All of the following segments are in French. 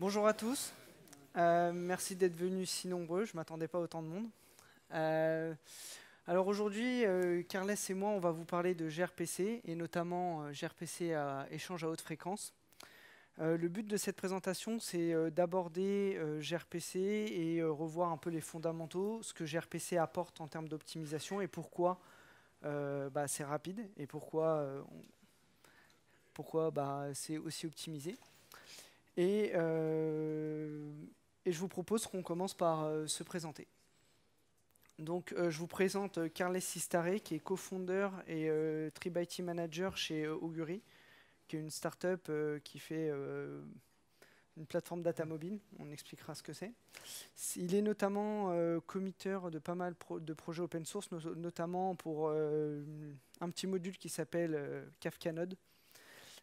Bonjour à tous. Euh, merci d'être venus si nombreux. Je ne m'attendais pas autant de monde. Euh, alors aujourd'hui, euh, Carles et moi, on va vous parler de gRPC et notamment euh, gRPC à échange à haute fréquence. le but de cette présentation, c'est d'aborder gRPC et revoir un peu les fondamentaux, ce que gRPC apporte en termes d'optimisation et pourquoi bah, c'est rapide et pourquoi, pourquoi bah, c'est aussi optimisé. Euh, et, je vous propose qu'on commence par euh, se présenter. Donc, euh, je vous présente Carles Sistare, qui est cofondeur et IT Manager chez Auguri, qui est une start-up qui fait une plateforme data mobile. On expliquera ce que c'est. Il est notamment euh, committeur de pas mal de projets open source, notamment pour un petit module qui s'appelle Kafkanode. Kafka Node,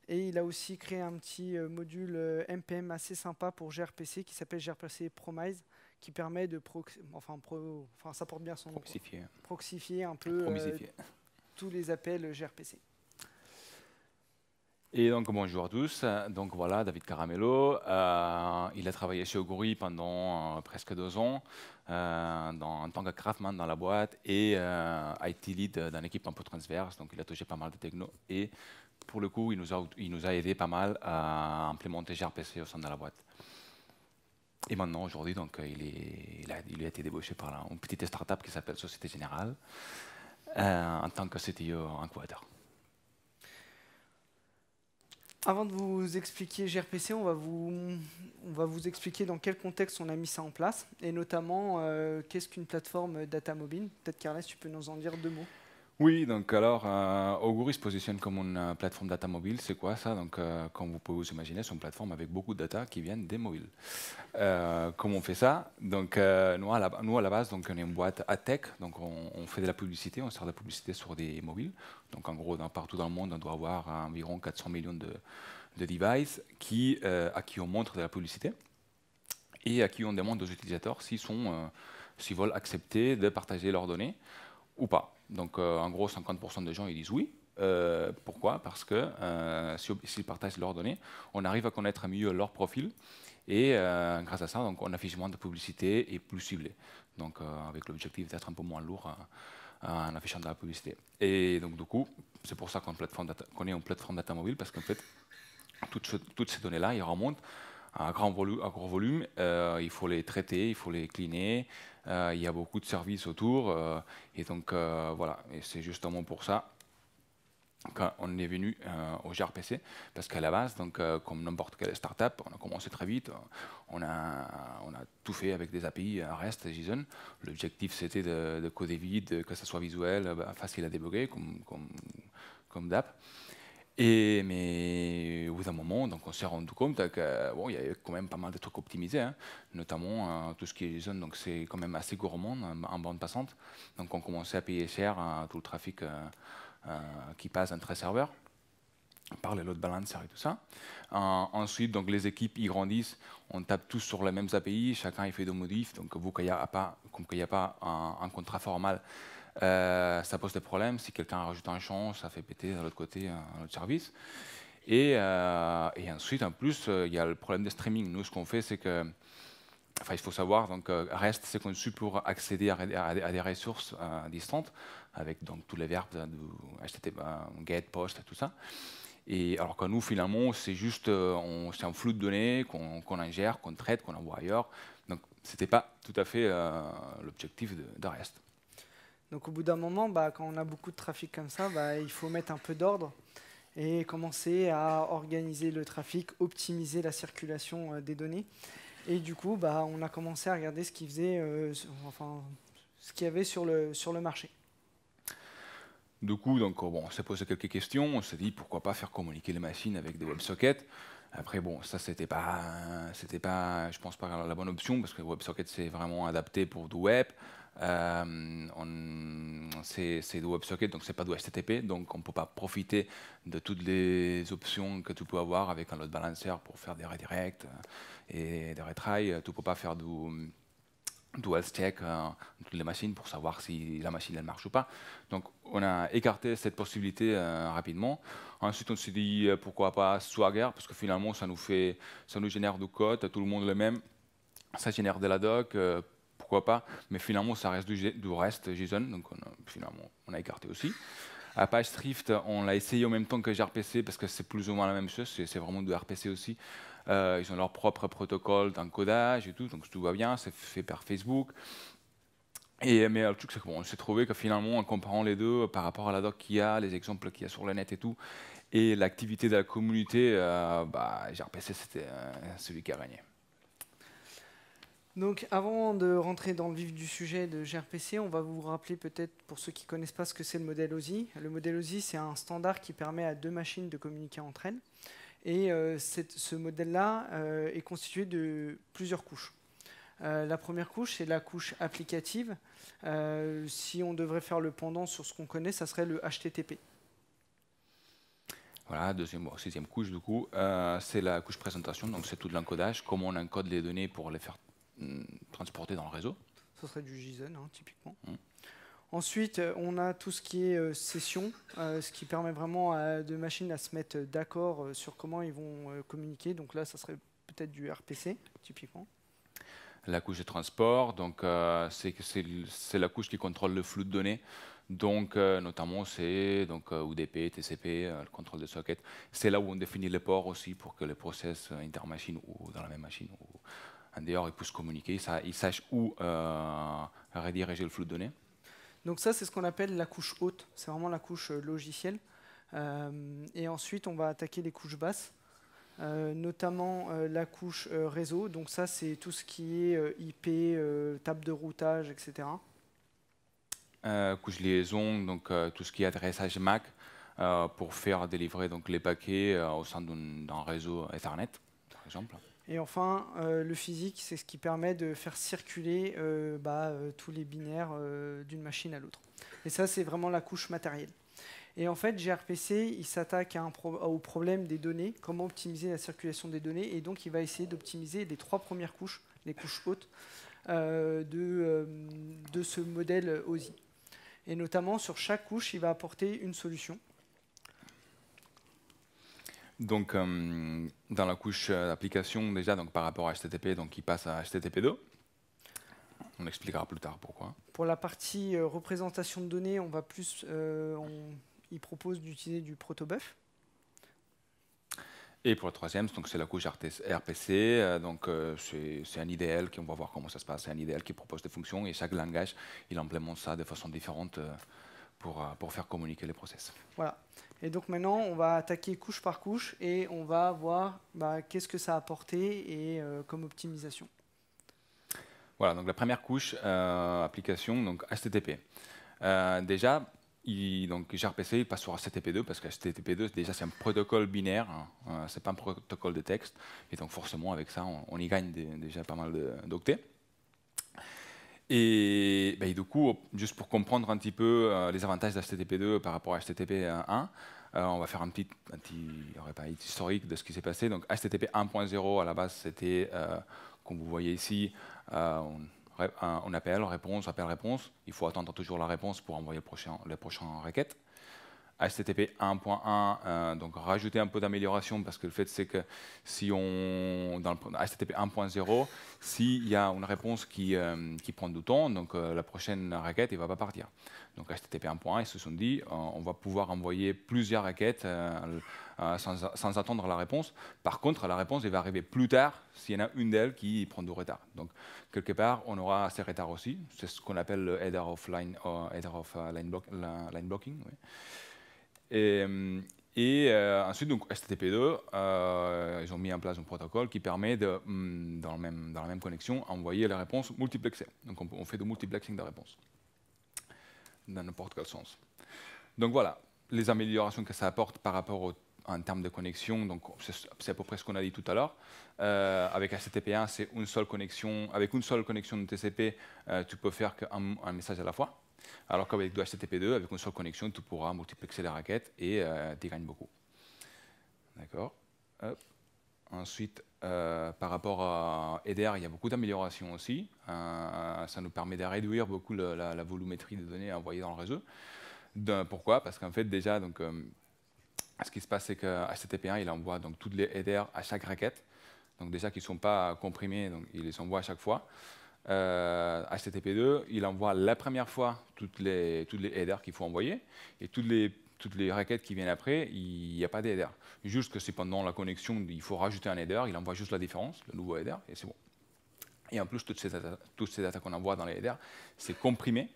et il a aussi créé un petit euh, module MPM euh, assez sympa pour gRPC qui s'appelle gRPC Promise, qui permet de enfin, enfin, ça porte bien son proxifier, proxifier un peu euh, tous les appels gRPC. Et donc bonjour à tous. Donc voilà, David Caramello. il a travaillé chez Oguri pendant presque deux ans dans, en tant que craftman dans la boîte et IT lead dans l'équipe un peu transverse. Donc il a touché pas mal de techno et pour le coup, il nous a, aidé pas mal à implémenter gRPC au sein de la boîte. Et maintenant, aujourd'hui, donc, euh, il, a, été débauché par une petite start-up qui s'appelle Société Générale, euh, en tant que CTO incubateur. Avant de vous expliquer gRPC, on va vous, expliquer dans quel contexte on a mis ça en place, et notamment euh, qu'est-ce qu'une plateforme data mobile. Peut-être, Carles, tu peux nous en dire deux mots. Oui, donc alors euh, se positionne comme une euh, plateforme data mobile. C'est quoi ça Donc, euh, comme vous pouvez vous imaginer, c'est une plateforme avec beaucoup de data qui viennent des mobiles. Euh, comment on fait ça Donc, nous à, la, base, donc on est une boîte à tech, donc on, fait de la publicité, on sort de la publicité sur des mobiles. Donc, en gros, dans, partout dans le monde, on doit avoir environ 400 millions de, de devices qui, à qui on montre de la publicité et à qui on demande aux utilisateurs s'ils sont, s'ils veulent accepter de partager leurs données ou pas. Donc euh, en gros, 50% des gens ils disent oui. Euh, pourquoi Parce que euh, s'ils partagent leurs données, on arrive à connaître mieux leur profil. Et grâce à ça, donc, on affiche moins de publicité et plus ciblé. Donc avec l'objectif d'être un peu moins lourd en affichant de la publicité. Et donc, du coup, c'est pour ça qu'on est une plateforme data mobile, parce qu'en fait, toutes, toutes ces données-là, elles remontent à grand, gros volume, euh, il faut les traiter, il faut les cleaner, euh, il y a beaucoup de services autour, euh, et donc voilà, c'est justement pour ça qu'on est venu au gRPC, parce qu'à la base, donc, comme n'importe quelle startup, on a commencé très vite, on a, on a tout fait avec des API REST, JSON. L'objectif c'était de, coder vite, que ça soit visuel, bah, facile à débugger comme, comme, comme d'app. Et, mais au bout d'un moment, donc on s'est rendu compte qu'il y avait quand même pas mal de trucs optimisés, hein. notamment euh, tout ce qui est JSON, donc c'est quand même assez gourmand hein, en, bande passante. Donc on commençait à payer cher tout le trafic euh, euh, qui passe entre serveurs par les load balancers et tout ça. ensuite, donc, les équipes y grandissent, on tape tous sur les mêmes API, chacun il fait des modifs, donc vous, qu'il n'y a pas, comme qu'il n'y a pas un, un contrat formal, euh, ça pose des problèmes. Si quelqu'un rajoute un champ, ça fait péter de l'autre côté un autre service. Et, euh, ensuite, en plus, euh, il y a le problème de streaming. Nous, ce qu'on fait, c'est que Enfin, il faut savoir, donc, REST, c'est conçu pour accéder à, des ressources distantes, avec donc, tous les verbes hein, de HTTP, GET, POST, tout ça. Et alors que nous, finalement, c'est juste c'est un flou de données qu'on ingère, qu'on traite, qu'on envoie ailleurs. Donc, ce n'était pas tout à fait l'objectif de, de REST. Donc au bout d'un moment, bah, quand on a beaucoup de trafic comme ça, bah, il faut mettre un peu d'ordre et commencer à organiser le trafic, optimiser la circulation euh, des données. Et du coup, bah, on a commencé à regarder ce qu'il faisait, euh, enfin, ce qu'il y avait sur le, marché. Du coup, donc, bon, on s'est posé quelques questions. On s'est dit pourquoi pas faire communiquer les machines avec des WebSockets. Après, bon, ça, c'était pas, c'était pas, je pense pas la bonne option parce que WebSocket, c'est vraiment adapté pour du web. Euh, c'est du WebSocket, donc n'est pas du HTTP, donc on ne peut pas profiter de toutes les options que tu peux avoir avec un load balancer pour faire des redirects euh, et des retries. Tu ne peux pas faire du health check euh, dans toutes les machines pour savoir si la machine elle marche ou pas. Donc on a écarté cette possibilité rapidement. Ensuite on s'est dit pourquoi pas Swagger parce que finalement ça nous fait ça nous génère du code, tout le monde le même, ça génère de la doc pourquoi pas, mais finalement, ça reste du, reste JSON, donc finalement, on a écarté aussi. Apache Drift, on l'a essayé en même temps que gRPC parce que c'est plus ou moins la même chose, c'est vraiment du RPC aussi. Euh, ils ont leur propre protocole d'encodage et tout, donc tout va bien, c'est fait par Facebook. Et, mais le truc, c'est qu'on s'est trouvé que finalement, en comparant les deux, par rapport à la doc qu'il y a, les exemples qu'il y a sur le net et tout, et l'activité de la communauté, euh, bah, gRPC, c'était euh, celui qui a gagné. Donc avant de rentrer dans le vif du sujet de gRPC, on va vous rappeler peut-être pour ceux qui ne connaissent pas ce que c'est le modèle OSI. Le modèle OSI, c'est un standard qui permet à deux machines de communiquer entre elles. Et euh, ce modèle-là euh, est constitué de plusieurs couches. Euh, la première couche, c'est la couche applicative. si on devrait faire le pendant sur ce qu'on connaît, ça serait le HTTP. Voilà, deuxième, sixième couche du coup, c'est la couche présentation, donc c'est tout l'encodage, comment on encode les données pour les faire Mm, transporté dans le réseau. Ce serait du JSON, hein, typiquement. Mm. Ensuite, euh, on a tout ce qui est euh, session, euh, ce qui permet vraiment à deux machines à se mettre d'accord sur comment ils vont communiquer. Donc là, ça serait peut-être du RPC, typiquement. La couche de transport, donc c'est la couche qui contrôle le flux de données. Donc, notamment, c'est donc UDP, TCP, le contrôle des sockets. C'est là où on définit les ports aussi pour que les process intermachines ou dans la même machine ou D'ailleurs, dehors, ils se communiquer, ils sachent où euh, rediriger le flux de données. Donc ça, c'est ce qu'on appelle la couche haute. C'est vraiment la couche euh, logicielle. Euh, et ensuite, on va attaquer les couches basses, notamment la couche réseau. Donc ça, c'est tout ce qui est IP, table de routage, etc. couche liaison, donc tout ce qui est adressage MAC pour faire délivrer les paquets au sein d'un réseau Ethernet, par exemple. Et enfin, euh, le physique, c'est ce qui permet de faire circuler euh, bah, euh, tous les binaires d'une machine à l'autre. Et ça, c'est vraiment la couche matérielle. Et en fait, gRPC, il s'attaque au problème des données, comment optimiser la circulation des données, et donc il va essayer d'optimiser les trois premières couches, les couches hautes, de, de ce modèle OSI. Et notamment, sur chaque couche, il va apporter une solution. Donc, euh, dans la couche euh, d'application, déjà, donc, par rapport à HTTP, donc, il passe à HTTP2. On expliquera plus tard pourquoi. Pour la partie euh, représentation de données, on va plus, il propose d'utiliser du protobuf. Et pour le troisième, donc c'est la couche RPC. Donc c'est un IDL qui on va voir comment ça se passe. un IDL qui propose des fonctions et chaque langage il implémente ça de façon différente. Euh, pour, faire communiquer les process. Voilà. Et donc maintenant, on va attaquer couche par couche et on va voir bah, qu'est-ce que ça a apporté et euh, comme optimisation. Voilà, donc la première couche, euh, application, donc HTTP. déjà, il, donc gRPC il passe sur HTTP2 parce que HTTP2 déjà c'est un protocole binaire, hein. c'est pas un protocole de texte, et donc forcément avec ça on, y gagne déjà pas mal d'octets. Bah, et, du coup, juste pour comprendre un petit peu euh, les avantages d'HTTP2 par rapport à HTTP1, euh, on va faire un petit, un historique de ce qui s'est passé. Donc HTTP 1.0, à la base, c'était, euh, comme vous voyez ici, on, appelle, réponse, appel, réponse. Il faut attendre toujours la réponse pour envoyer le prochain, les prochaines requêtes. HTTP 1.1, euh, donc rajouter un peu d'amélioration parce que le fait c'est que si on dans le, HTTP 1.0, s'il y a une réponse qui, euh, qui prend du temps, donc euh, la prochaine requête ne va pas partir. Donc HTTP 1.1, ils se sont dit on va pouvoir envoyer plusieurs requêtes sans, attendre la réponse. Par contre, la réponse elle va arriver plus tard s'il y en a une d'elles qui prend du retard. Donc quelque part, on aura ces retards aussi. C'est ce qu'on appelle le header of line, header line, blocking. Euh, et, et euh, ensuite, donc, HTTP2, euh, ils ont mis en place un protocole qui permet, de, hum, dans, même, dans la même connexion, envoyer les réponses multiplexées. Donc, on, fait du multiplexing de réponses, dans n'importe quel sens. Donc, voilà, les améliorations que ça apporte par rapport au, en termes de connexion, donc c'est à peu près ce qu'on a dit tout à l'heure. avec HTTP1, c'est une seule connexion. Avec une seule connexion de TCP, tu peux faire qu'un message à la fois. Alors qu'avec du HTTP2, avec une seule connexion, tu pourras multiplexer les raquettes et euh, tu gagnes beaucoup. Ensuite, euh, par rapport à EDR, il y a beaucoup d'améliorations aussi. Euh, ça nous permet de réduire beaucoup la, volumétrie des données envoyées dans le réseau. pourquoi Parce qu'en fait, déjà, euh, ce qui se passe, c'est quhttp HTTP1, il envoie donc, toutes les EDR à chaque raquette. Donc déjà qui ne sont pas comprimés, donc, il les envoie à chaque fois. HTTP2, euh, il envoie la première fois toutes les, toutes les headers qu'il faut envoyer et toutes les, toutes les requêtes qui viennent après, il n'y a pas d'headers. Juste que c'est pendant la connexion, il faut rajouter un header, il envoie juste la différence, le nouveau header, et c'est bon. Et en plus, toutes ces datas, qu'on envoie dans les headers, c'est comprimé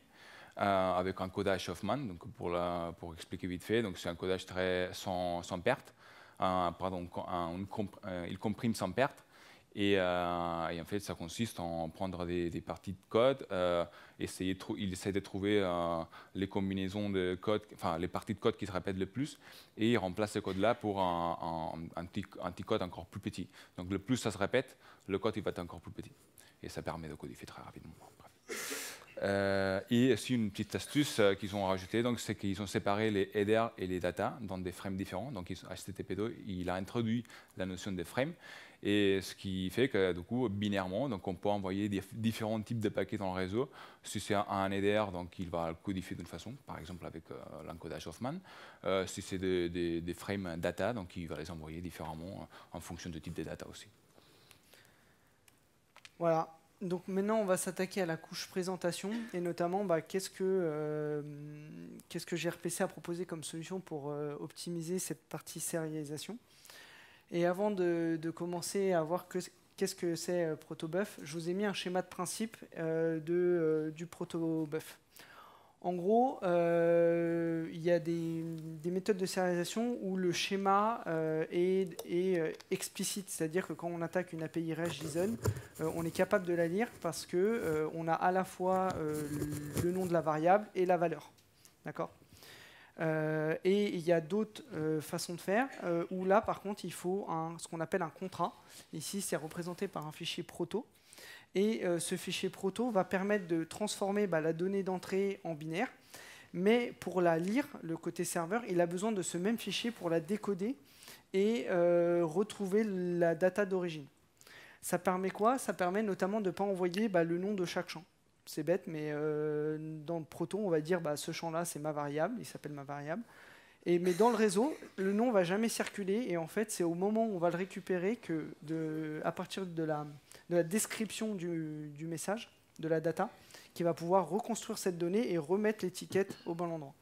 euh, avec un codage Hoffman, donc pour, la, pour expliquer vite fait, c'est un codage très sans, sans perte. Euh, pardon, il comprime sans perte euh, et, en fait, ça consiste en prendre des, parties de code, euh, essayer de il essaie de trouver euh, les combinaisons de code, enfin les parties de code qui se répètent le plus, et il remplace ce code-là pour un, petit, code encore plus petit. Donc le plus ça se répète, le code il va être encore plus petit. Et ça permet de codifier très rapidement. et aussi une petite astuce qu'ils ont rajoutée, c'est qu'ils ont séparé les headers et les data dans des frames différents. Donc HTTP2, il a introduit la notion des frames. Et ce qui fait que, du coup, binairement, donc on peut envoyer différents types de paquets dans le réseau. Si c'est un, EDR, donc il va le codifier d'une façon, par exemple avec euh, l'encodage Hoffman. Euh, si c'est des, frames data, donc il va les envoyer différemment euh, en fonction du type de data aussi. Voilà. Donc maintenant, on va s'attaquer à la couche présentation et notamment bah, qu'est-ce que qu'est-ce que gRPC a proposé comme solution pour optimiser cette partie sérialisation. Et avant de, commencer à voir qu'est-ce que c'est euh, protobuf, je vous ai mis un schéma de principe euh, de, euh, du protobuf. En gros, il y a des, méthodes de sérialisation où le schéma est, explicite, c'est-à-dire que quand on attaque une API REST JSON, on est capable de la lire parce que on a à la fois le nom de la variable et la valeur. D'accord euh, et il y a d'autres euh, façons de faire euh, où là, par contre, il faut un, ce qu'on appelle un contrat. Ici, c'est représenté par un fichier proto. Et ce fichier proto va permettre de transformer bah, la donnée d'entrée en binaire. Mais pour la lire, le côté serveur, il a besoin de ce même fichier pour la décoder et retrouver la data d'origine. Ça permet quoi Ça permet notamment de ne pas envoyer bah, le nom de chaque champ c'est bête, mais euh, dans dans Proton, on va dire bah, ce champ-là, c'est ma variable, il s'appelle ma variable. Et, mais dans le réseau, le nom va jamais circuler, et en fait, c'est au moment où on va le récupérer que, à partir de la, la description du, message, de la data, qui va pouvoir reconstruire cette donnée et remettre l'étiquette au bon endroit.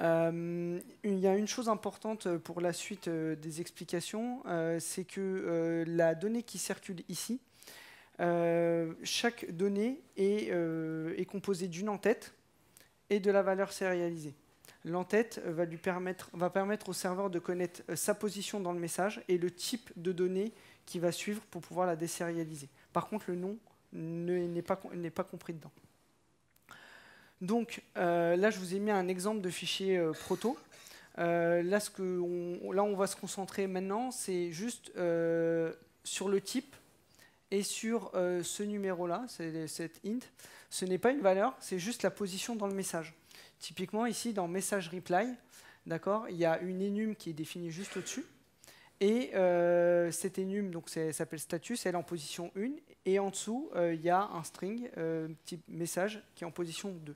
Euh, il y a une chose importante pour la suite euh, des explications, c'est que la donnée qui circule ici, euh, chaque donnée euh, est, composée d'une entête et de la valeur sérialisée. L'entête va, permettre, va permettre au serveur de connaître euh, sa position dans le message et le type de données qui va suivre pour pouvoir la désérialiser. Par contre, le nom n'est pas, compris dedans. Donc là, je vous ai mis un exemple de fichier proto. là, ce que là, on va se concentrer maintenant, c'est juste sur le type et sur euh, ce numéro-là, cette int, ce n'est pas une valeur, c'est juste la position dans le message. Typiquement, ici, dans message reply, d'accord, il y a une enum qui est définie juste au-dessus. Et euh, cette enum, donc s'appelle status, elle est en position 1. Et en dessous, euh, il y a un string type message qui est en position 2.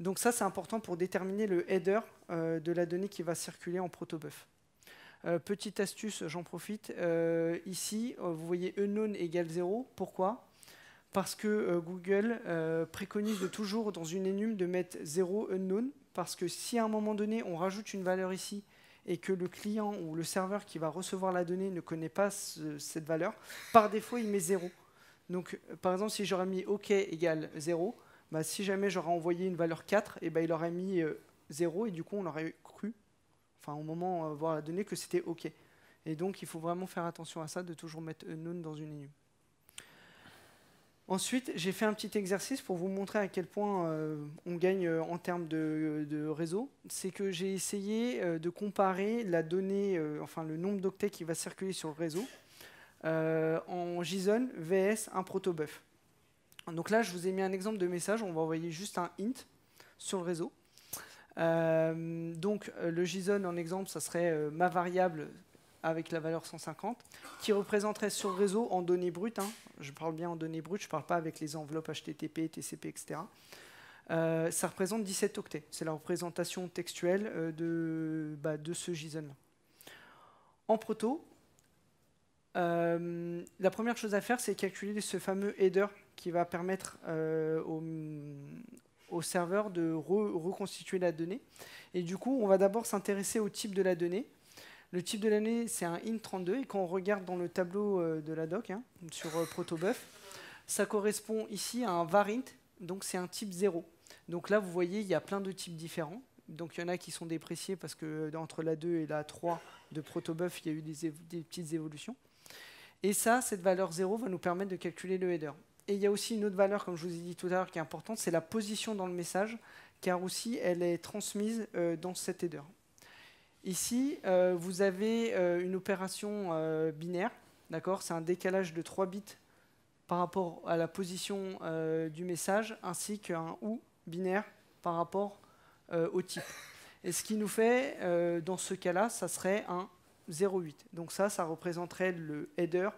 Donc ça, c'est important pour déterminer le header de la donnée qui va circuler en protobuf. Euh, petite astuce, j'en profite. Euh, ici, euh, vous voyez unknown égale 0. Pourquoi Parce que Google préconise de toujours, dans une énum, de mettre 0 unknown. Parce que si à un moment donné, on rajoute une valeur ici et que le client ou le serveur qui va recevoir la donnée ne connaît pas cette valeur, par défaut, il met 0. Donc, par exemple, si j'aurais mis OK égale 0, bah, si jamais j'aurais envoyé une valeur 4, et eh ben, il aurait mis 0 et du coup, on aurait au moment euh, voir la donnée, que c'était OK. Et donc, il faut vraiment faire attention à ça, de toujours mettre unknown dans une enum. Ensuite, j'ai fait un petit exercice pour vous montrer à quel point euh, on gagne euh, en termes de, réseau. C'est que j'ai essayé de comparer la donnée, enfin le nombre d'octets qui va circuler sur le réseau, en JSON vs un protobuf. Donc là, je vous ai mis un exemple de message. On va envoyer juste un int sur le réseau. Euh, donc euh, le JSON en exemple, ça serait euh, ma variable avec la valeur 150, qui représenterait sur réseau en données brutes. Hein. je parle bien en données brutes, je ne parle pas avec les enveloppes HTTP, TCP, etc. ça représente 17 octets. C'est la représentation textuelle de, bah, de ce json En proto, la première chose à faire, c'est calculer ce fameux header qui va permettre euh, au, au serveur de reconstituer la donnée. Et du coup, on va d'abord s'intéresser au type de la donnée. Le type de la donnée, c'est un int32, et quand on regarde dans le tableau euh, de la doc, hein, sur euh, protobuf, ça correspond ici à un varint, donc c'est un type 0. Donc là, vous voyez, il y a plein de types différents. Donc il y en a qui sont dépréciés parce que euh, entre la 2 et la 3 de protobuf, il y a eu des, des petites évolutions. Et ça, cette valeur 0 va nous permettre de calculer le header. Et il y a aussi une autre valeur, comme je vous ai dit tout à l'heure, qui est importante, c'est la position dans le message, car aussi elle est transmise euh, dans cet header. Ici, euh, vous avez euh, une opération binaire, d'accord C'est un décalage de 3 bits par rapport à la position du message, ainsi qu'un ou binaire par rapport au type. Et ce qui nous fait, dans ce cas-là, ça serait un 0,8. Donc ça, ça représenterait le header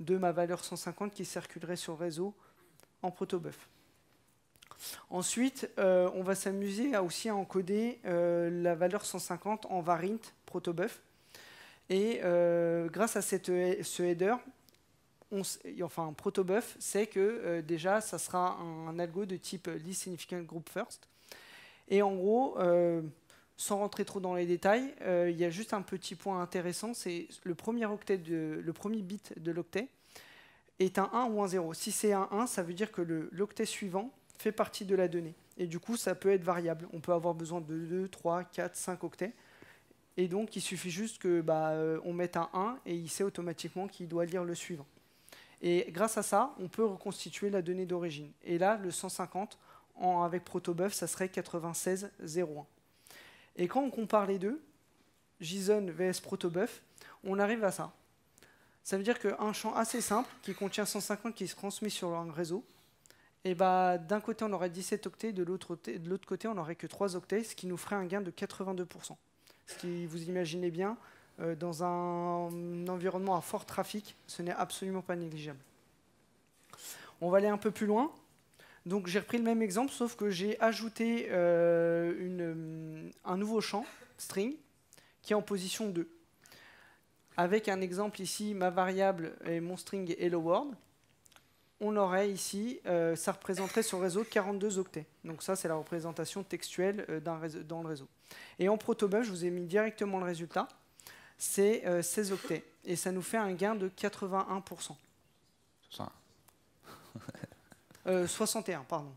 de ma valeur 150 qui circulerait sur le réseau en protobuf. Ensuite, euh, on va s'amuser à aussi à encoder euh, la valeur 150 en varint protobuf. Et euh, grâce à cette, ce header, on, enfin protobuf, c'est que déjà ça sera un, algo de type least significant group first. Et en gros, sans rentrer trop dans les détails, euh, il y a juste un petit point intéressant, c'est le premier octet de, le premier bit de l'octet est un 1 ou un 0. Si c'est un 1, ça veut dire que l'octet suivant fait partie de la donnée. Et du coup, ça peut être variable. On peut avoir besoin de 2, 3, 4, 5 octets. Et donc, il suffit juste que bah, euh, on mette un 1 et il sait automatiquement qu'il doit lire le suivant. Et grâce à ça, on peut reconstituer la donnée d'origine. Et là, le 150, en, avec protobuf, ça serait 01. Et quand on compare les deux, JSON vs protobuf, on arrive à ça. Ça veut dire qu'un champ assez simple, qui contient 150 qui se transmet sur un réseau, eh ben, d'un côté on aurait 17 octets, de l'autre côté on n'aurait que 3 octets, ce qui nous ferait un gain de 82%. Ce qui, vous imaginez bien, euh, dans un environnement à fort trafic, ce n'est absolument pas négligeable. On va aller un peu plus loin. Donc j'ai repris le même exemple, sauf que j'ai ajouté euh, une, un nouveau champ, string, qui est en position 2. Avec un exemple ici, ma variable et mon string hello world, on aurait ici, euh, ça représenterait sur le réseau 42 octets. Donc ça, c'est la représentation textuelle euh, dans le réseau. Et en protobuf, je vous ai mis directement le résultat, c'est 16 octets. Et ça nous fait un gain de 81%. C'est ça. 61, euh, pardon.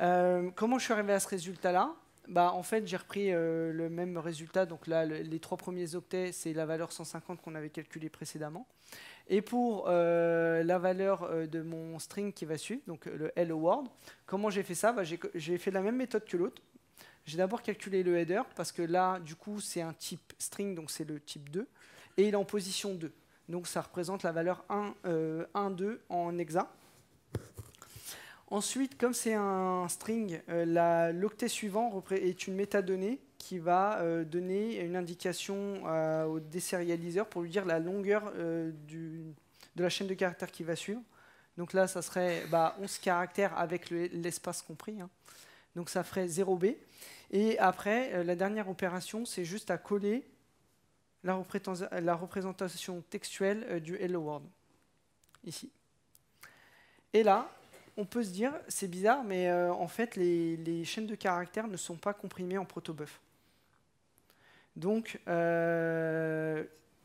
Euh, comment je suis arrivé à ce résultat-là bah, En fait, j'ai repris euh, le même résultat. Donc là, les trois premiers octets, c'est la valeur 150 qu'on avait calculée précédemment. Et pour la valeur de mon string qui va suivre, donc le hello world, comment j'ai fait ça bah, J'ai fait la même méthode que l'autre. J'ai d'abord calculé le header, parce que là, du coup, c'est un type string, donc c'est le type 2, et il est en position 2. Donc ça représente la valeur 1, 1 2 en hexa. Ensuite, comme c'est un string, euh, l'octet suivant est une métadonnée qui va euh, donner une indication euh, au désérialiseur pour lui dire la longueur de la chaîne de caractères qui va suivre. Donc là, ça serait 11 bah, caractères avec l'espace compris. Hein. Donc ça ferait 0B. Et après, la dernière opération, c'est juste à coller la, la représentation textuelle du Hello World. Ici. Et là, on peut se dire, c'est bizarre, mais euh, en fait, les, chaînes de caractères ne sont pas comprimées en protobuf. Donc, euh,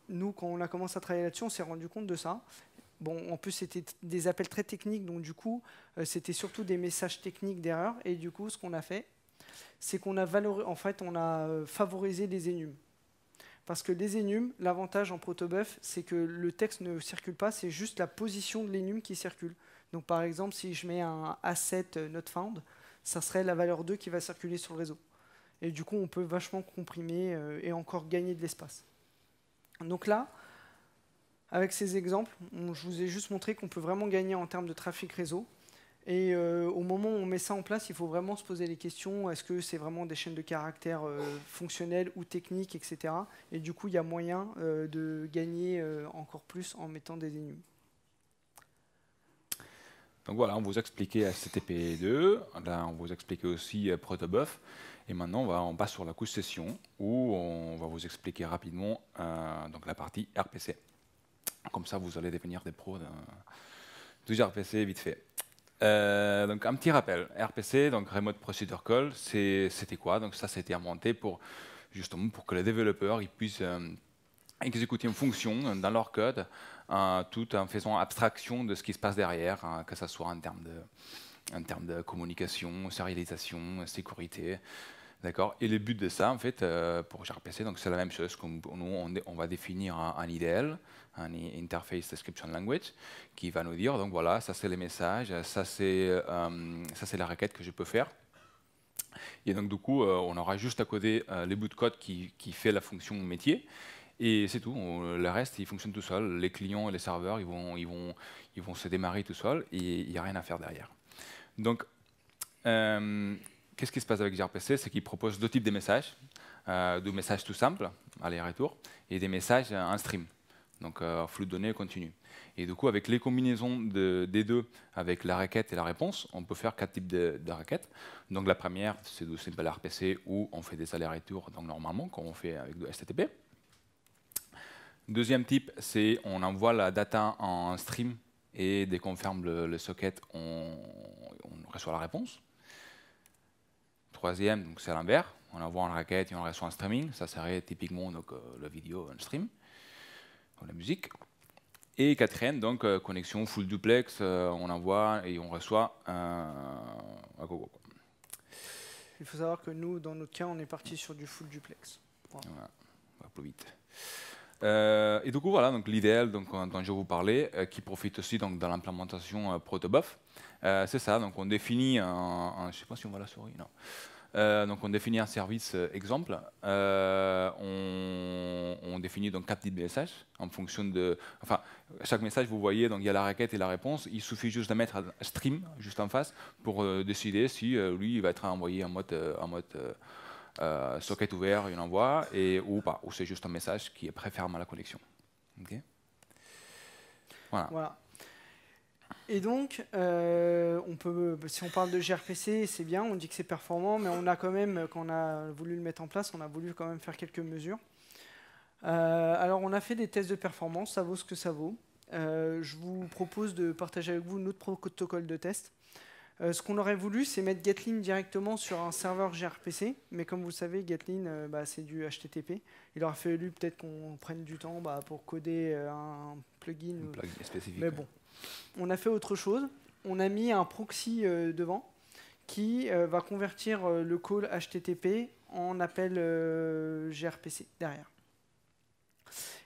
nous, quand on a commencé à travailler là-dessus, on s'est rendu compte de ça. Bon, en plus, c'était des appels très techniques, donc du coup, euh, c'était surtout des messages techniques d'erreur. Et du coup, ce qu'on a fait, c'est qu'on a en fait, on a favorisé les énumes. Parce que les énumes, l'avantage en protobuf, c'est que le texte ne circule pas, c'est juste la position de l'énume qui circule. Donc par exemple, si je mets un asset euh, not found, ça serait la valeur 2 qui va circuler sur le réseau. Et du coup, on peut vachement comprimer euh, et encore gagner de l'espace. Donc là, avec ces exemples, je vous ai juste montré qu'on peut vraiment gagner en termes de trafic réseau. Et euh, au moment où on met ça en place, il faut vraiment se poser les questions, est-ce que c'est vraiment des chaînes de caractères fonctionnelles ou techniques, etc. Et du coup, il y a moyen de gagner encore plus en mettant des énumérations. Donc voilà, on vous a expliqué HTTP2, là on vous a aussi euh, protobuf, et maintenant on, va, on passe sur la couche session où on va vous expliquer rapidement euh, donc la partie RPC. Comme ça vous allez devenir des pros du RPC vite fait. Euh, donc un petit rappel, RPC, donc Remote Procedure Call, c'était quoi Donc ça c'était inventé pour justement pour que les développeurs puissent et exécuter une fonction euh, dans leur code, euh, tout en faisant abstraction de ce qui se passe derrière, hein, que ce soit en termes de, en de communication, sérialisation, sécurité. D'accord Et le but de ça, en fait, euh, pour gRPC, donc c'est la même chose. Comme nous, on, on, va définir un, IDL, un Interface Description Language, qui va nous dire, donc voilà, ça c'est les messages, ça c'est c'est la requête que je peux faire. Et donc, du coup, on aura juste à coder les bouts de code qui, qui fait la fonction métier. Et c'est tout. Euh, le reste, il fonctionne tout seul. Les clients et les serveurs, ils vont, ils vont, ils vont se démarrer tout seuls et il n'y a rien à faire derrière. Donc, euh, qu'est-ce qui se passe avec gRPC C'est qu'il propose deux types de messages. Euh, messages tout simples, aller-retour, et des messages en stream, donc flou euh, flux de données continu. Et du coup, avec les combinaisons des deux, avec la requête et la réponse, on peut faire quatre types de, requêtes. Donc la première, c'est du simple RPC où on fait des allers-retours, donc normalement, comme on fait avec du HTTP. Deuxième type, c'est on envoie la data en stream et dès qu'on ferme le, socket, on, reçoit la réponse. Troisième, donc c'est l'inverse. On envoie en raquette et on reçoit en streaming. Ça serait typiquement donc, euh, la vidéo en stream, ou la musique. Et quatrième, donc euh, connexion full duplex, euh, on envoie et on reçoit un gogo. Il faut savoir que nous, dans notre cas, on est parti sur du full duplex. Voilà, on va plus vite. Euh, et du coup, voilà, donc l'idéal dont je vous parlais, euh, qui profite aussi donc, dans l'implémentation euh, protobuf, euh, c'est ça. Donc on définit un, je sais pas si on la souris, non. donc on définit un service exemple, on, définit donc quatre types de messages en fonction de, enfin chaque message vous voyez donc il y a la requête et la réponse, il suffit juste de mettre un stream juste en face pour décider si lui il va être envoyé en mode en mode euh, socket ouvert, il envoie, et, ou pas, ou c'est juste un message qui est préférable à la collection. voilà. Et donc, euh, on peut, si on parle de gRPC, c'est bien, on dit que c'est performant, mais on a quand même, quand on a voulu le mettre en place, on a voulu quand même faire quelques mesures. Euh, alors, on a fait des tests de performance, ça vaut ce que ça vaut. je vous propose de partager avec vous notre protocole de test. Euh, ce qu'on aurait voulu, c'est mettre Gatlin directement sur un serveur gRPC, mais comme vous savez, Gatlin, euh, bah, c'est du HTTP. Il aurait fallu peut-être qu'on prenne du temps bah, pour coder euh, un plugin. Un plugin spécifique. Mais bon, on a fait autre chose. On a mis un proxy devant qui va convertir le call HTTP en appel gRPC derrière.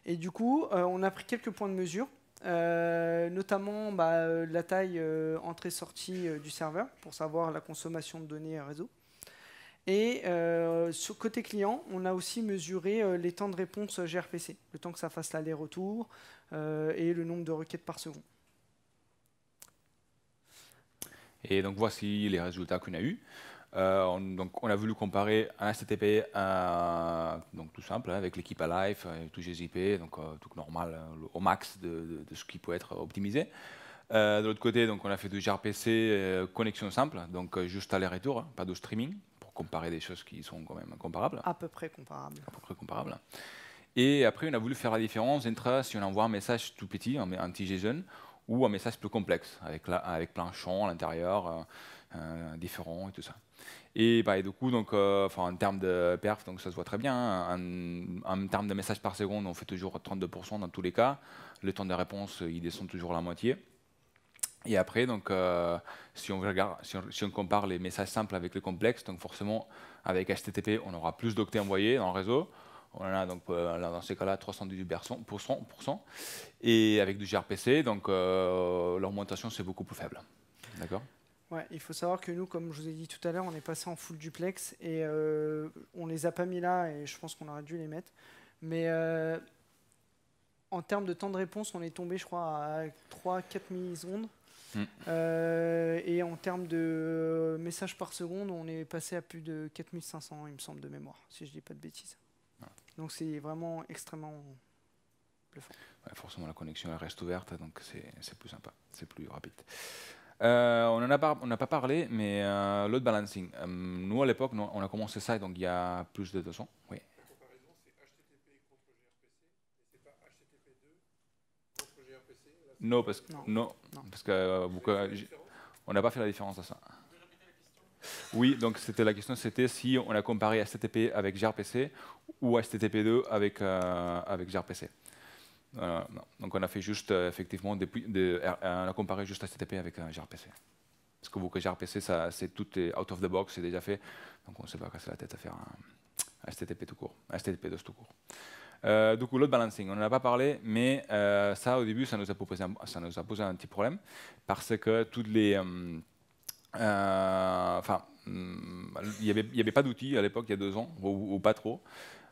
Et du coup, on a pris quelques points de mesure euh, notamment bah, euh, la taille euh, entrée-sortie du serveur pour savoir la consommation de données réseau. Et sur, côté client, on a aussi mesuré les temps de réponse gRPC, le temps que ça fasse l'aller-retour et le nombre de requêtes par seconde. Et donc voici les résultats qu'on a eus. Euh, on, donc, on a voulu comparer un HTTP donc tout simple hein, avec l'équipe Alive, euh, tout GZIP, donc euh, tout normal hein, au max de, ce qui peut être optimisé. de l'autre côté, donc on a fait du gRPC connexion simple, donc juste aller-retour, hein, pas de streaming, pour comparer des choses qui sont quand même comparables. À peu près comparables. À peu près comparables. Et après, on a voulu faire la différence entre si on envoie un message tout petit, un, un petit JSON, ou un message plus complexe, avec, la, avec plein de champs à l'intérieur, différents et tout ça. Bah, et, du coup, donc, euh, en termes de perf, donc, ça se voit très bien. Hein. En, termes de messages par seconde, on fait toujours 32% dans tous les cas. Le temps de réponse, il descend toujours la moitié. Et après, donc, euh, si, on regarde, si, on, compare les messages simples avec les complexes, donc forcément, avec HTTP, on aura plus d'octets envoyés dans le réseau. On en a donc, euh, dans ces cas-là 318%. Et avec du gRPC, donc l'augmentation, c'est beaucoup plus faible. D'accord il faut savoir que nous, comme je vous ai dit tout à l'heure, on est passé en full duplex et euh, on les a pas mis là et je pense qu'on aurait dû les mettre. Mais euh, en termes de temps de réponse, on est tombé, je crois, à 3-4 millisecondes. Hmm. Euh, et en termes de euh, messages par seconde, on est passé à plus de 4500, il me semble, de mémoire, si je dis pas de bêtises. Ah. Donc c'est vraiment extrêmement bluffant. forcément, la connexion elle reste ouverte, donc c'est plus sympa, c'est plus rapide. Euh, on n'a pas, pas, parlé, mais l'autre euh, load balancing. Euh, nous, à l'époque, on a commencé ça donc, il y a plus de deux ans. Oui. Non, parce que, non. non, non. Parce que, on n'a pas fait la différence à ça. Oui, donc c'était la question, c'était si on a comparé HTTP avec gRPC ou HTTP2 avec, avec gRPC. Euh, Donc on a fait juste, euh, effectivement, euh, on a comparé juste HTTP avec un gRPC. Parce que vous, que gRPC, c'est tout out of the box, c'est déjà fait. Donc on ne s'est pas cassé la tête à faire un HTTP tout court, HTTP 2 tout court. Euh, du coup, load balancing, on n'en a pas parlé, mais ça, au début, ça nous, a posé un, ça nous a posé un petit problème, parce que toutes les... Enfin, mm, il n'y avait, avait, pas d'outils à l'époque, il y a deux ans, ou pas trop.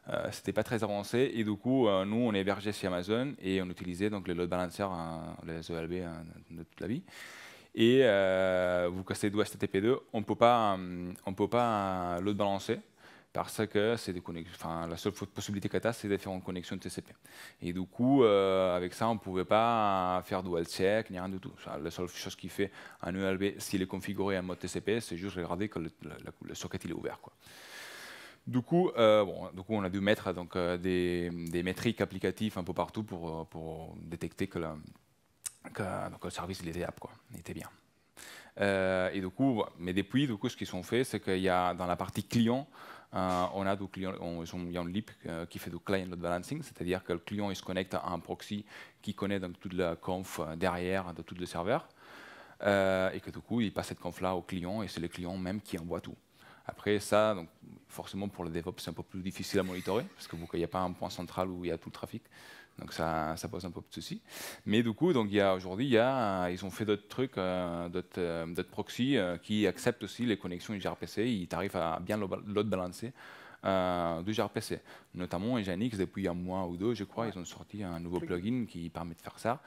Euh, c'était pas très avancé et du coup euh, nous on hébergeait sur Amazon et on utilisait donc les load balancers, les ELB de toute la vie. Et euh, vous cassez du HTTP2, on peut pas, euh, on peut pas load balancer parce que c'est la seule possibilité qu'on a c'est de faire une connexion TCP. Et du coup, avec ça, on ne pouvait pas faire du health check ni rien du tout. la seule chose qui fait un ELB, s'il est configuré en mode TCP, c'est juste regarder que le, socket il est ouvert. Quoi. Du coup, euh, du coup, on a dû mettre donc, euh, des, métriques applicatives un peu partout pour, euh, détecter que, le service était était bien. et du coup, mais depuis, du coup, ce qu'ils ont fait, c'est qu'il y a dans la partie client, on a il y a un lip qui fait du client load balancing, c'est-à-dire que le client il se connecte à un proxy qui connaît donc toute la conf derrière de tous les serveurs, et que du coup, il passe cette conf là au client et c'est le client même qui envoie tout. Après ça, donc, forcément pour le DevOps, c'est un peu plus difficile à monitorer, parce qu'il n'y a pas un point central où il y a tout le trafic. Donc ça, pose un peu de soucis. Mais du coup, donc, aujourd'hui, euh, ils ont fait d'autres trucs, euh, euh, d'autres proxys qui acceptent aussi les connexions gRPC. Ils arrivent à bien load balancer du gRPC. Notamment, IGNX, depuis un mois ou deux, je crois, ils ont sorti un nouveau plugin qui permet de faire ça.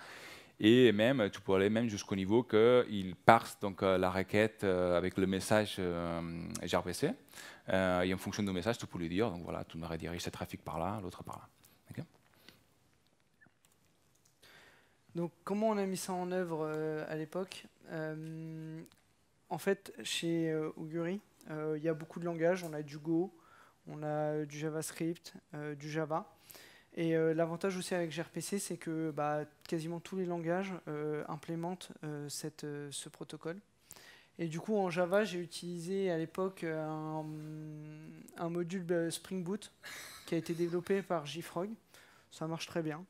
Et même, tu peux aller même jusqu'au niveau qu'il parse donc, euh, la requête euh, avec le message euh, gRPC. et en fonction de message, tu peux lui dire, donc voilà, tu me rediriges ce trafic par là, l'autre par là. donc comment on a mis ça en œuvre à l'époque en fait, chez euh, il y a beaucoup de langages. On a du Go, on a du JavaScript, du Java. Et euh, l'avantage aussi avec gRPC, c'est que bah, quasiment tous les langages euh, implémentent euh, ce protocole. Et du coup, en Java, j'ai utilisé à l'époque un, module bah, Spring Boot qui a été développé par JFrog. Ça marche très bien.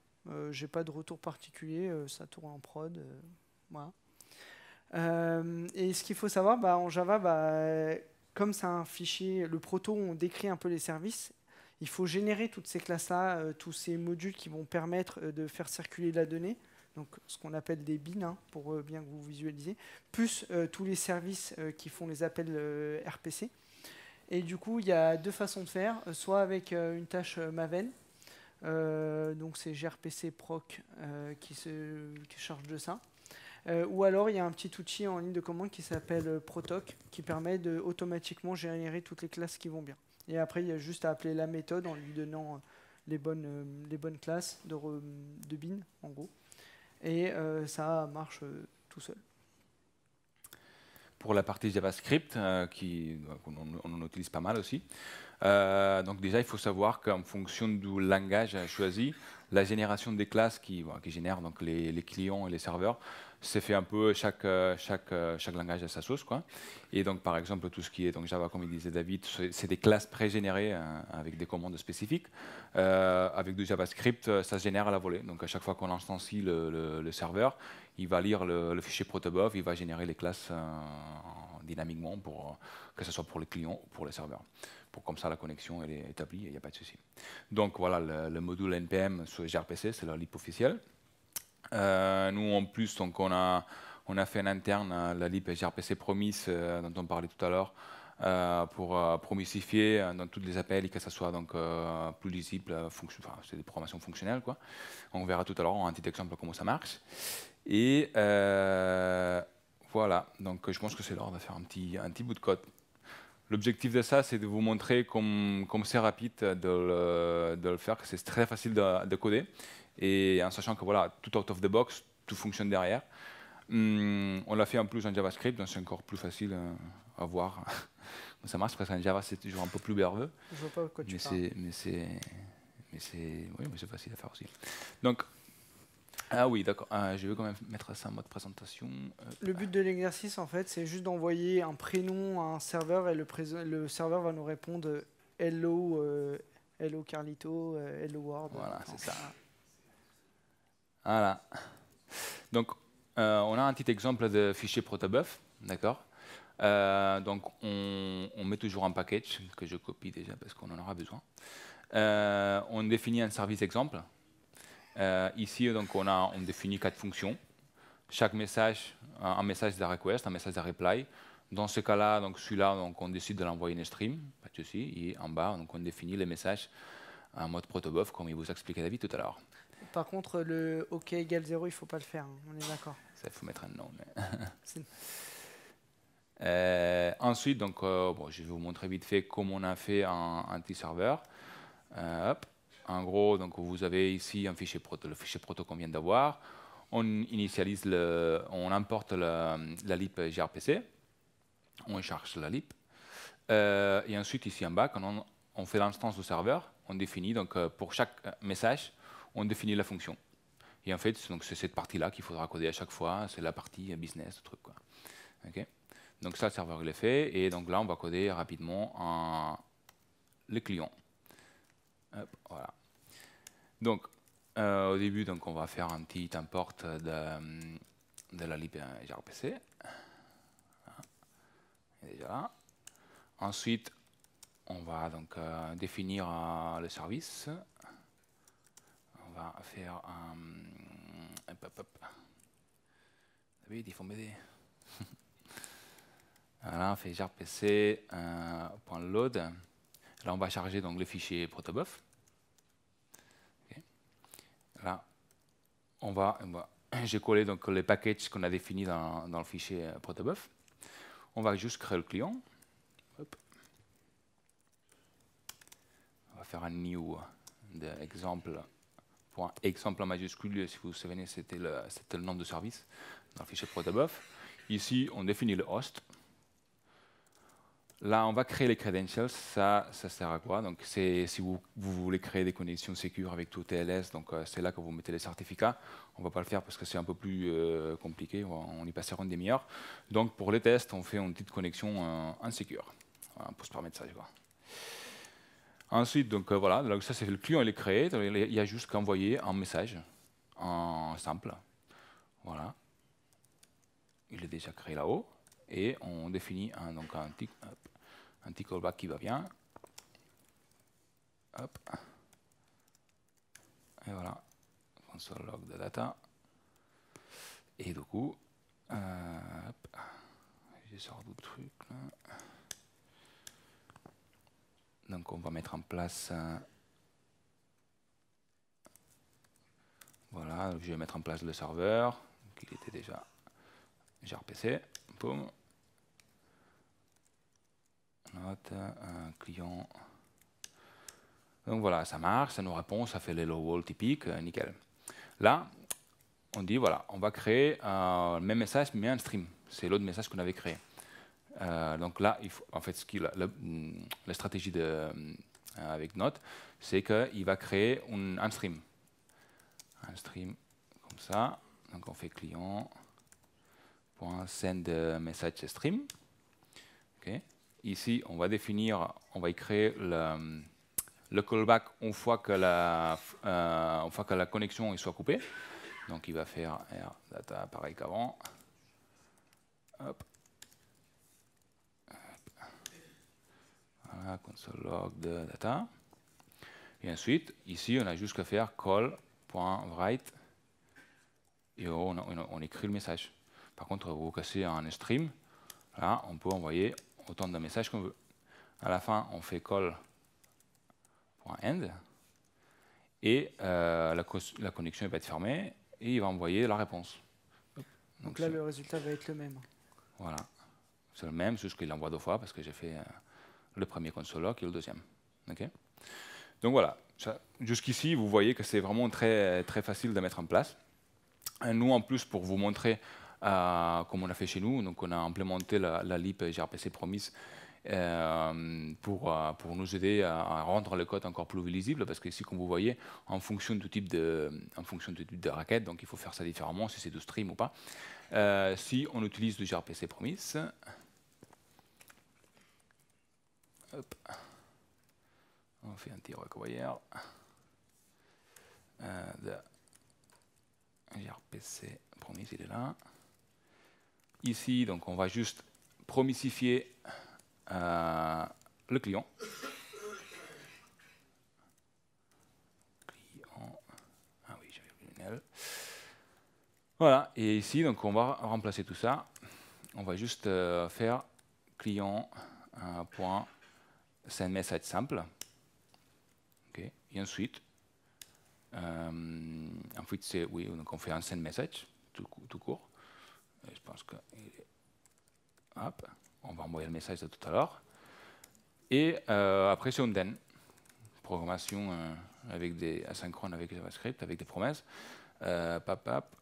j'ai pas de retour particulier, ça tourne en prod. voilà. et ce qu'il faut savoir, bah, en Java, comme c'est un fichier, le proto, on décrit un peu les services, il faut générer toutes ces classes-là, euh, tous ces modules qui vont permettre euh, de faire circuler la donnée, donc ce qu'on appelle des bins, hein, pour euh, bien que vous visualisiez, plus tous les services qui font les appels RPC. Et du coup, il y a deux façons de faire, soit avec une tâche Maven, donc c'est gRPC proc qui se charge de ça. ou alors il y a un petit outil en ligne de commande qui s'appelle Protoc qui permet de automatiquement générer toutes les classes qui vont bien. Et après, il y a juste à appeler la méthode en lui donnant euh, les bonnes, euh, les bonnes classes de, de bin, en gros. Et euh, ça marche tout seul. Pour la partie JavaScript, qui, on, en utilise pas mal aussi, donc déjà, il faut savoir qu'en fonction du langage choisi, la génération des classes qui, qui génèrent donc les, les clients et les serveurs, c'est fait un peu chaque, euh, chaque, euh, chaque langage à sa sauce. Quoi. Et donc, par exemple, tout ce qui est donc Java, comme il disait David, c'est des classes pré-générées euh, avec des commandes spécifiques. avec du JavaScript, ça se génère à la volée. Donc, à chaque fois qu'on instancie le, le, serveur, il va lire le, fichier protobuf, il va générer les classes dynamiquement, pour, que ce soit pour les clients ou pour les serveurs. Pour, comme ça la connexion elle est établie et il n'y a pas de souci. Donc voilà, le, module NPM sur gRPC, c'est leur lib officielle. Euh, nous, en plus, donc, on, a, on a fait une interne la LIP Promise, euh, dont on parlait tout à l'heure, euh, pour euh, dans tous les appels et que ça soit donc, plus lisible, c'est des programmations fonctionnelles. Quoi. On verra tout à l'heure en un petit exemple comment ça marche. Et voilà, donc je pense que c'est l'heure de faire un petit, un petit bout de code. L'objectif de ça, c'est de vous montrer comme, c'est rapide de le, de le faire, que c'est très facile de coder et en sachant que voilà, tout out of the box, tout fonctionne derrière. Hum, on l'a fait en plus en JavaScript, donc c'est encore plus facile euh, à voir. ça marche parce qu'en Java, c'est toujours un peu plus nerveux. Je vois pas quoi tu mais c'est, mais c'est, mais c'est, oui, mais c'est facile à faire aussi. Donc, ah oui, d'accord. Ah, je vais quand même mettre ça en mode présentation. le but de l'exercice, en fait, c'est juste d'envoyer un prénom à un serveur et le, le serveur va nous répondre euh, Hello, euh, Hello Carlito, Hello World. Voilà, c'est ça. Voilà. Donc, euh, on a un petit exemple de fichier protobuf, d'accord euh, donc on, met toujours un package que je copie déjà parce qu'on en aura besoin. Euh, on définit un service exemple. ici donc on, a, on définit quatre fonctions. Chaque message, un message de request, un message de reply. Dans ce cas-là, donc celui-là, donc on décide de l'envoyer une stream, pas de Et en bas, donc on définit les messages en mode protobuf, comme il vous expliquait David tout à l'heure. Par contre, le OK égale 0, il faut pas le faire. Hein. On est d'accord. il faut mettre un nom. Euh, ensuite, donc, euh, je vais vous montrer vite fait comment on a fait un, un petit serveur. Euh, en gros, donc, vous avez ici le fichier proto qu'on vient d'avoir. On initialise, le, on importe la, la gRPC, on charge la lib, et ensuite ici en bas, quand on fait l'instance du serveur, on définit donc pour chaque message on définit la fonction. Et en fait, c'est cette partie-là qu'il faudra coder à chaque fois, c'est la partie euh, business, truc. Quoi. donc ça, le serveur il est fait, et donc là, on va coder rapidement les clients. voilà. Donc, euh, au début, donc, on va faire un petit import de, euh, la lib gRPC. Ensuite, on va donc définir le service va faire un... Hop, hop, hop. il faut m'aider. voilà, on fait pc euh, point load. Là, on va charger donc, le fichier protobuf. Là, on va... J'ai collé donc, les packages qu'on a définis dans, le fichier euh, protobuf. On va juste créer le client. On va faire un new euh, d'exemple pour un exemple en majuscule, si vous vous souvenez, c'était le, le nombre de service dans le fichier protobuf. Ici, on définit le host. Là, on va créer les credentials. Ça, ça sert à quoi Donc, si vous, voulez créer des connexions sécures avec tout TLS, donc euh, c'est là que vous mettez les certificats. On ne va pas le faire parce que c'est un peu plus euh, compliqué. On y passera une demi-heure. Donc, pour les tests, on fait une petite connexion euh, insécure. Voilà, pour se permettre ça, je Ensuite, donc, euh, voilà, donc ça c'est le client, il est créé, il y a juste qu'à envoyer un message en sample. Voilà. Il est déjà créé là-haut. Et on définit un, donc un, tick, un callback qui va bien. Hop. Et voilà. Console log de data. Et du coup, euh, hop. d'autres trucs là. Donc on va mettre en place... Euh, voilà, je vais mettre en place le serveur, qui était déjà gRPC. Boum. Note, un euh, client. Donc voilà, ça marche, ça nous répond, ça fait les low wall typiques, euh, nickel. Là, on dit, voilà, on va créer le même message, mais un stream. C'est l'autre message qu'on avait créé. Euh, donc là, il faut, en fait, ce qui, la, mm, stratégie de, euh, avec Node, c'est qu'il va créer un, stream. Un stream comme ça. Donc on fait client send euh, message stream. Ici, on va définir, on va y créer le, callback une fois que la, une fois que la connexion soit coupée. Donc il va faire data pareil qu'avant. Hop, Voilà, console log de data. Et ensuite, ici, on a juste à faire call.write et on, on, on, écrit le message. Par contre, vous cassez un stream, là, on peut envoyer autant de messages qu'on veut. À la fin, on fait call.end et euh, la, la connexion va être fermée et il va envoyer la réponse. Donc, là, le résultat va être le même. Voilà. C'est le même, juste qu'il l'envoie deux fois parce que j'ai fait... Euh, le premier console qui est le deuxième. Donc voilà, jusqu'ici, vous voyez que c'est vraiment très, très facile de mettre en place. nous, en plus, pour vous montrer euh, comment on a fait chez nous, donc on a implémenté la, la LIP gRPC Promise euh, pour, euh, pour nous aider à, rendre le code encore plus lisible, parce que ici, comme vous voyez, en fonction du type de, en fonction du de raquette, donc il faut faire ça différemment, si c'est du stream ou pas. si on utilise du gRPC Promise, on fait un petit recouvrir. Euh, de gRPC, promise, il est là. Ici, donc, on va juste promisifier euh, le client. client. Ah oui, j'avais le L. Voilà, et ici, donc, on va remplacer tout ça. On va juste euh, faire client c'est un message simple. Et ensuite, euh, ensuite c'est oui, une conférence un message, tout, tout court. je pense que. Euh, hop, on va envoyer le message de tout à l'heure. Et euh, après, c'est DEN, programmation euh, avec des asynchrone avec JavaScript, avec des promesses. pap,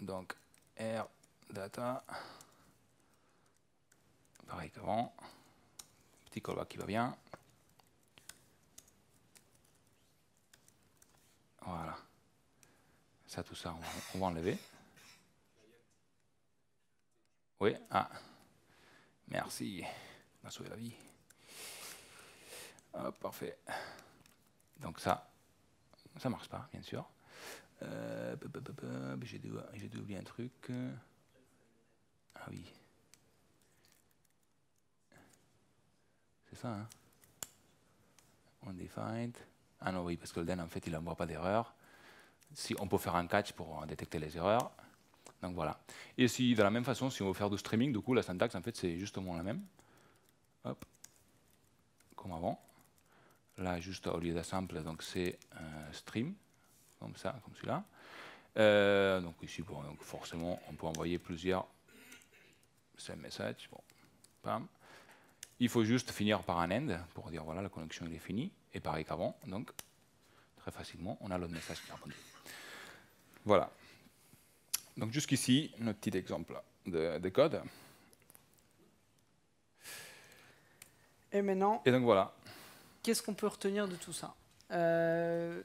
Donc, R data, pareil qu'avant qui va bien. Voilà. Ça, tout ça, on, va enlever. Oui, ah. Merci. On a sauvé la vie. parfait. Donc ça, ça marche pas, bien sûr. Euh, j'ai oublié un truc. Ah oui. C'est ça, Undefined. Hein. Ah non, oui, parce que le den, en fait, il n'envoie pas d'erreur. Si on peut faire un catch pour détecter les erreurs. Donc voilà. Et si, de la même façon, si on veut faire du streaming, du coup, la syntaxe, en fait, c'est justement la même. Hop. Comme avant. Là, juste au lieu de simple donc c'est un stream, comme ça, comme celui-là. Euh, donc ici, donc forcément, on peut envoyer plusieurs. ces messages. message. Bon, pam. Il faut juste finir par un end pour dire voilà, la connexion est finie, et pareil qu'avant. Donc, très facilement, on a l'autre message qui a répondu. Voilà. Donc, jusqu'ici, notre petit exemple de, code. Et maintenant. Et donc, voilà. Qu'est-ce qu'on peut retenir de tout ça euh,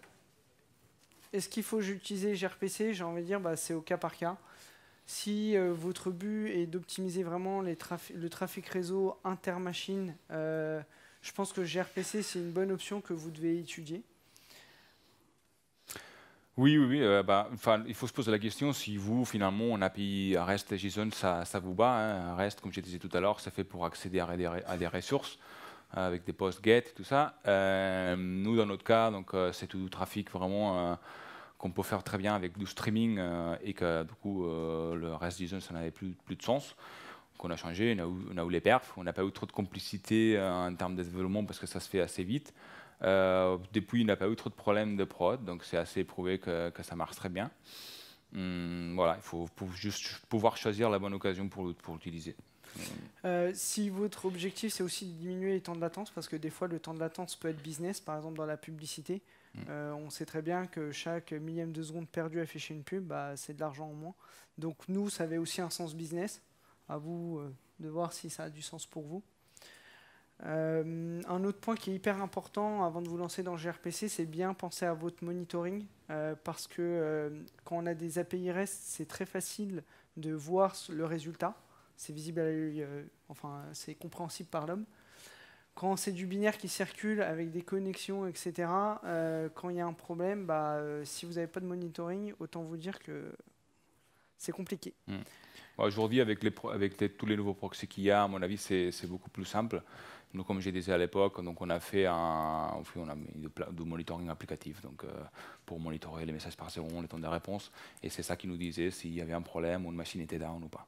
Est-ce qu'il faut utiliser gRPC J'ai envie de dire, bah, c'est au cas par cas. Si euh, votre but est d'optimiser vraiment les le trafic réseau intermachine, euh, je pense que gRPC, c'est une bonne option que vous devez étudier. Oui, oui, oui. Euh, bah, il faut se poser la question si vous, finalement, en API REST et JSON, ça, ça vous bat. Hein. REST, comme je disais tout à l'heure, ça fait pour accéder à des, à des ressources euh, avec des post GET et tout ça. nous, dans notre cas, donc c'est tout trafic vraiment qu'on peut faire très bien avec du streaming euh, et que du coup euh, le reste du ça n'avait plus, plus de sens. qu'on a changé, on a, eu, les perfs, on n'a pas eu trop de complicité euh, en termes de développement parce que ça se fait assez vite. depuis, il n'a pas eu trop de problèmes de prod, donc c'est assez prouvé que, ça marche très bien. Hum, voilà, il faut, juste pouvoir choisir la bonne occasion pour, pour l'utiliser. si votre objectif c'est aussi de diminuer les temps de latence, parce que des fois le temps de latence peut être business, par exemple dans la publicité, Mm. Euh, on sait très bien que chaque millième de seconde perdue à afficher une pub, bah, c'est de l'argent en moins. Donc nous, ça avait aussi un sens business. À vous euh, de voir si ça a du sens pour vous. Euh, un autre point qui est hyper important avant de vous lancer dans le gRPC, c'est bien penser à votre monitoring. parce que quand on a des API REST, c'est très facile de voir le résultat. C'est visible enfin, c'est compréhensible par l'homme quand c'est du binaire qui circule avec des connexions, etc., euh, quand il y a un problème, bah, euh, si vous n'avez pas de monitoring, autant vous dire que c'est compliqué. Hmm. Aujourd'hui, avec, les avec tous les nouveaux proxys qu'il y a, à mon avis, c'est beaucoup plus simple. Nous, comme je disais à l'époque, donc on a fait un, a mis du monitoring applicatif, donc euh, pour monitorer les messages par seconde, les temps de réponse, et c'est ça qui nous disait s'il y avait un problème ou une machine était down ou pas.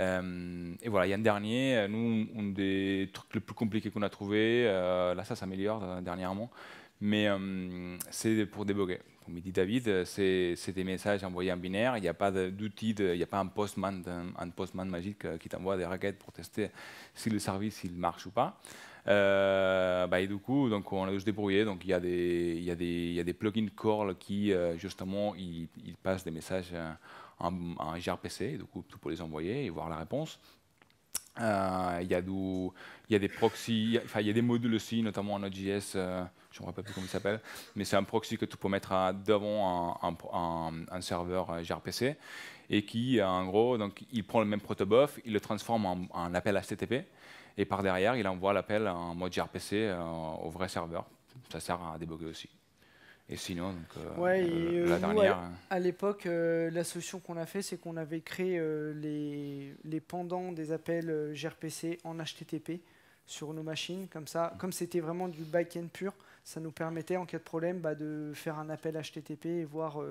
Euh, et voilà, il un Dernier, nous, un des trucs les plus compliqués qu'on a trouvé, euh, là ça s'améliore euh, dernièrement, mais c'est pour déboguer comme dit David, c'est des messages envoyés en binaire. Il n'y a pas d'outil, il n'y a pas un postman, un, postman magique qui t'envoie des requêtes pour tester si le service il marche ou pas. Bah, et du coup, donc, on a se débrouiller. Donc, il y, a des, y plugins Corel qui, justement, ils, passent des messages un, gRPC, du coup, tu les envoyer et voir la réponse. Euh, il y, a des proxys, enfin il y a des modules aussi, notamment en Node.js, euh, je ne me rappelle plus comment il s'appelle, mais c'est un proxy que tout peux mettre devant un, serveur euh, gRPC et qui, en gros, donc, il prend le même protobuf, il le transforme en, appel HTTP et par derrière, il envoie l'appel en mode gRPC au vrai serveur. Ça sert à débugger aussi. Et sinon, donc, euh, euh, euh, la dernière. à, l'époque, la solution qu'on a fait, c'est qu'on avait créé les, les, pendants des appels gRPC en HTTP sur nos machines. Comme ça, mm. comme c'était vraiment du back-end pur, ça nous permettait en cas de problème bah, de faire un appel HTTP et voir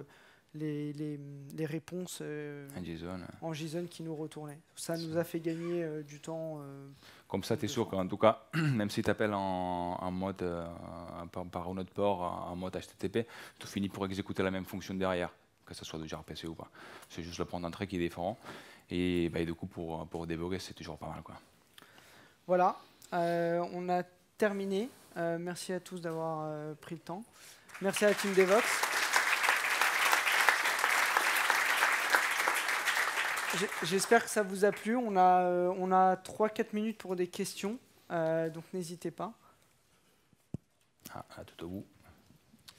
les, les, les, réponses en JSON qui nous retournaient. Ça nous a fait gagner du temps comme ça, tu es sûr qu'en tout cas, même si tu appelles en, mode, euh, par, un autre port, en mode HTTP, tout finis pour exécuter la même fonction derrière, que ce soit de gRPC ou pas. C'est juste le point d'entrée qui est différent. Bah, et, du coup, pour, pour déboguer, c'est toujours pas mal. Quoi. Voilà, euh, on a terminé. Euh, merci à tous d'avoir pris le temps. Merci à la team DevOps. J'espère que ça vous a plu. On a, euh, on 3-4 minutes pour des questions, euh, donc n'hésitez pas. Ah, à tout au bout.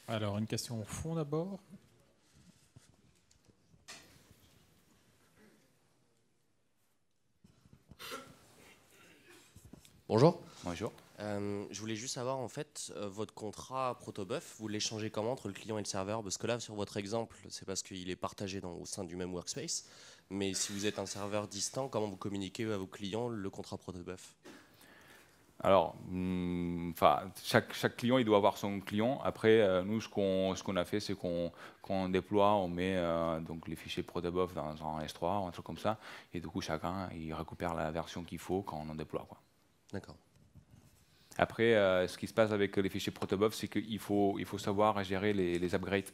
Alors, une question au fond d'abord. Bonjour. Bonjour. Euh, je voulais juste savoir, en fait, votre contrat protobuf, vous l'échangez comment entre le client et le serveur Parce que là, sur votre exemple, c'est parce qu'il est partagé au sein du même workspace. Mais si vous êtes un serveur distant, comment vous communiquez à vos clients le contrat Protobuf alors, hmm, enfin, chaque, chaque, client, il doit avoir son client. Après, euh, nous, ce qu'on qu'on a fait, c'est qu'on déploie, on met euh, donc les fichiers Protobuf dans un S3, ou un truc comme ça, et du coup, chacun, il récupère la version qu'il faut quand on en déploie. D'accord. Après, euh, ce qui se passe avec les fichiers Protobuf, c'est qu'il faut, il faut savoir gérer les, les upgrades.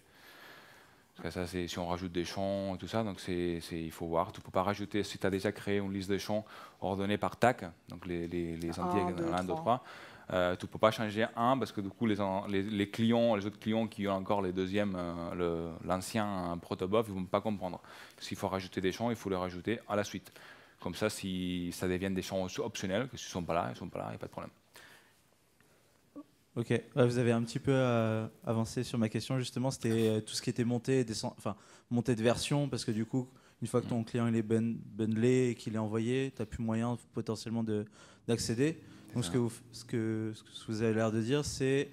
Parce que ça, c'est si on rajoute des champs et tout ça, donc c'est, il faut voir. Tu ne peux pas rajouter, si tu as déjà créé une liste de champs ordonnée par TAC, donc les, les, les entiers 1, 2, 3, tu ne peux pas changer un parce que du coup, les, les, les, clients, les autres clients qui ont encore les deuxièmes, euh, l'ancien euh, protobof ils ne vont pas comprendre. S'il faut rajouter des champs, il faut les rajouter à la suite. Comme ça, si ça devient des champs optionnels, que ce sont pas là, ils ne sont pas là, il n'y a pas de problème. Ok, bah, vous avez un petit peu euh, avancé sur ma question justement, c'était euh, tout ce qui était monté, enfin monté de version, parce que du coup, une fois que ton mm. client il est ben, bundlé et qu'il est envoyé, tu n'as plus moyen potentiellement d'accéder. Donc ce que, vous, vous avez l'air de dire, c'est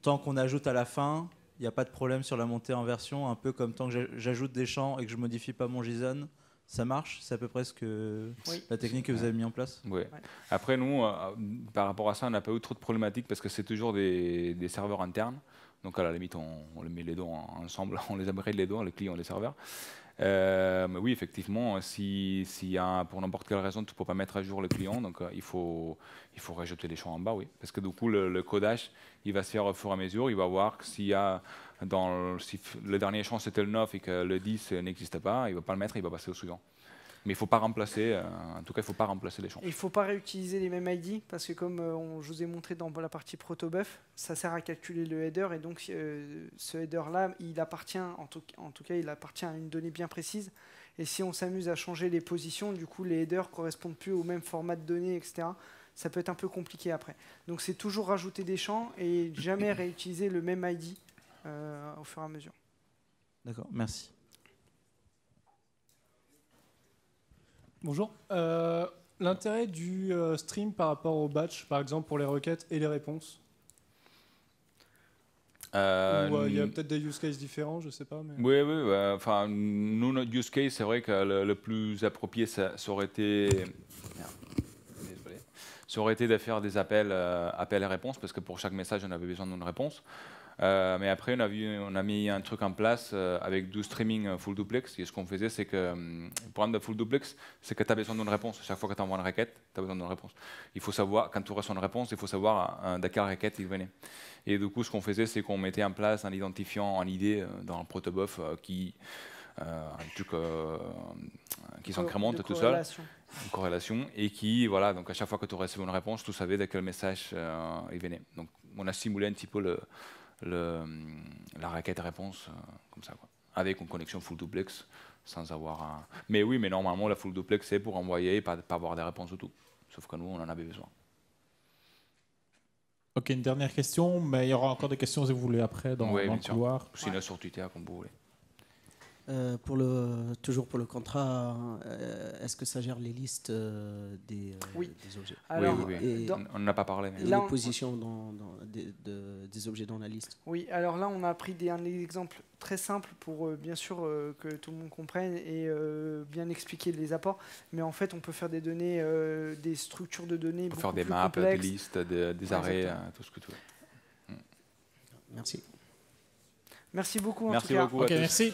tant qu'on ajoute à la fin, il n'y a pas de problème sur la montée en version, un peu comme tant que j'ajoute des champs et que je modifie pas mon JSON, ça marche C'est à peu près ce que la technique que vous avez mis en place Oui. Après, nous, euh, par rapport à ça, on n'a pas eu trop de problématiques parce que c'est toujours des, serveurs internes. Donc, à la limite, on, les met les deux ensemble, on les abrite les deux, les clients et les serveurs. Euh, mais oui, effectivement, si, si y a, pour n'importe quelle raison, tu ne peux pas mettre à jour le client, donc euh, il, faut, il faut rejeter les champs en bas, oui. Parce que du coup, le, le, codage, il va se faire au fur et à mesure, il va voir s'il y a si le dernier champ c'était le 9 et que le 10 euh, n'existe pas, il ne va pas le mettre, il va passer au suivant. Mais il ne faut pas remplacer, euh, en tout cas, il faut pas remplacer les champs. Il ne faut pas réutiliser les mêmes ID, parce que comme euh, je vous ai montré dans la partie protobuf, ça sert à calculer le header, et donc ce header-là, il appartient, en tout, en tout, cas, il appartient à une donnée bien précise. Et si on s'amuse à changer les positions, du coup, les headers correspondent plus au même format de données, etc. Ça peut être un peu compliqué après. Donc c'est toujours rajouter des champs et jamais réutiliser le même ID euh, au fur et à mesure. D'accord, merci. Bonjour. Euh, l'intérêt du euh, stream par rapport au batch, par exemple pour les requêtes et les réponses il y a peut-être des use cases différents, je ne sais pas. Mais... Oui, oui. enfin, nous, notre use case, c'est vrai que le, plus approprié, ça, aurait été. Ça aurait été de faire des appels, appels et réponses, parce que pour chaque message, on avait besoin d'une réponse. Euh, mais après, on a, vu, on a mis un truc en place euh, avec du streaming euh, full duplex. Et ce qu'on faisait, c'est que hum, le problème de full duplex, c'est que tu as besoin d'une réponse. Chaque fois que tu envoies une requête, tu as besoin d'une réponse. Il faut savoir, quand tu reçois une réponse, il faut savoir euh, de quelle requête il venait. Et du coup, ce qu'on faisait, c'est qu'on mettait en place un identifiant, en idée dans le protobuf qui. un truc qui s'incrémente tout seul une corrélation et qui, voilà, donc à chaque fois que tu reçois une réponse, tu savais de quel message il venait. Donc on a simulé un petit peu le, le, hum, la raquette réponse, euh, comme ça, avec une connexion full duplex, sans avoir un... Mais oui, mais normalement, la full duplex, c'est pour envoyer et pas, pas avoir des réponses du tout. Sauf que nous, on en avait besoin. Ok, une dernière question, mais il y aura encore des questions si vous voulez après dans, oui, le couloir. Sinon, sur Twitter, comme vous voulez. Euh, pour le, toujours pour le contrat, euh, est-ce que ça gère les listes euh, des, objets Oui, on a on n'a pas parlé. Mais les positions des, objets dans la liste. Oui, alors là, on a pris des, un exemple très simple pour bien sûr que tout le monde comprenne et bien expliquer les apports. Mais en fait, on peut faire des données, des structures de données. faire des maps, des listes, des, arrêts, tout ce que tu veux. Merci. Merci beaucoup. En merci beaucoup. Merci.